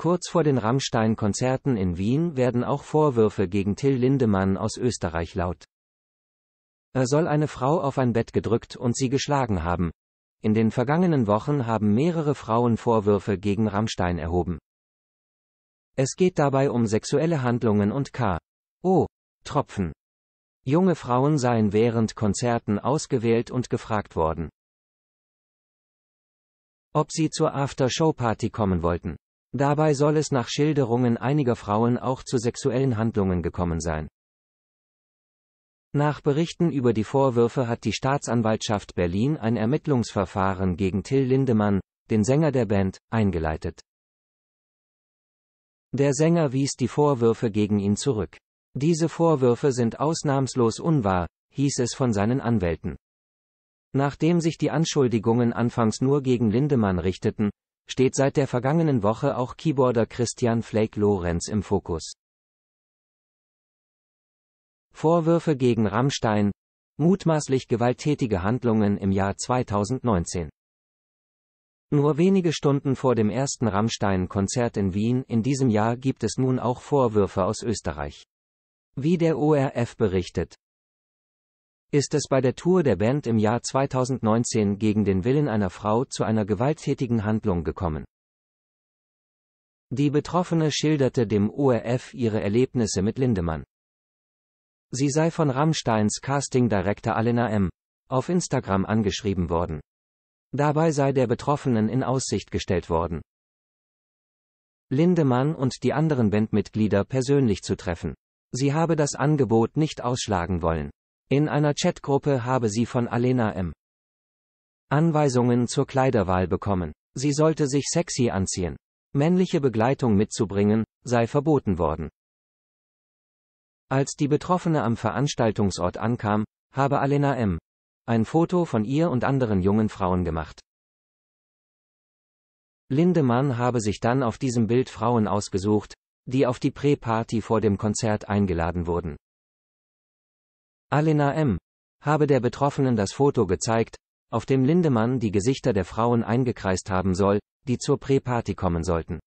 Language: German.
Kurz vor den Rammstein-Konzerten in Wien werden auch Vorwürfe gegen Till Lindemann aus Österreich laut. Er soll eine Frau auf ein Bett gedrückt und sie geschlagen haben. In den vergangenen Wochen haben mehrere Frauen Vorwürfe gegen Rammstein erhoben. Es geht dabei um sexuelle Handlungen und K. O. Tropfen. Junge Frauen seien während Konzerten ausgewählt und gefragt worden, ob sie zur After-Show-Party kommen wollten. Dabei soll es nach Schilderungen einiger Frauen auch zu sexuellen Handlungen gekommen sein. Nach Berichten über die Vorwürfe hat die Staatsanwaltschaft Berlin ein Ermittlungsverfahren gegen Till Lindemann, den Sänger der Band, eingeleitet. Der Sänger wies die Vorwürfe gegen ihn zurück. Diese Vorwürfe sind ausnahmslos unwahr, hieß es von seinen Anwälten. Nachdem sich die Anschuldigungen anfangs nur gegen Lindemann richteten, steht seit der vergangenen Woche auch Keyboarder Christian Flake Lorenz im Fokus. Vorwürfe gegen Rammstein, mutmaßlich gewalttätige Handlungen im Jahr 2019. Nur wenige Stunden vor dem ersten Rammstein-Konzert in Wien in diesem Jahr gibt es nun auch Vorwürfe aus Österreich. Wie der ORF berichtet, ist es bei der Tour der Band im Jahr 2019 gegen den Willen einer Frau zu einer gewalttätigen Handlung gekommen. Die Betroffene schilderte dem ORF ihre Erlebnisse mit Lindemann. Sie sei von Rammsteins Casting Director Alena M. auf Instagram angeschrieben worden. Dabei sei der Betroffenen in Aussicht gestellt worden, Lindemann und die anderen Bandmitglieder persönlich zu treffen. Sie habe das Angebot nicht ausschlagen wollen. In einer Chatgruppe habe sie von Alena M. Anweisungen zur Kleiderwahl bekommen. Sie sollte sich sexy anziehen. Männliche Begleitung mitzubringen, sei verboten worden. Als die Betroffene am Veranstaltungsort ankam, habe Alena M. ein Foto von ihr und anderen jungen Frauen gemacht. Lindemann habe sich dann auf diesem Bild Frauen ausgesucht, die auf die Pre-Party vor dem Konzert eingeladen wurden. Alena M. habe der Betroffenen das Foto gezeigt, auf dem Lindemann die Gesichter der Frauen eingekreist haben soll, die zur Präparty kommen sollten.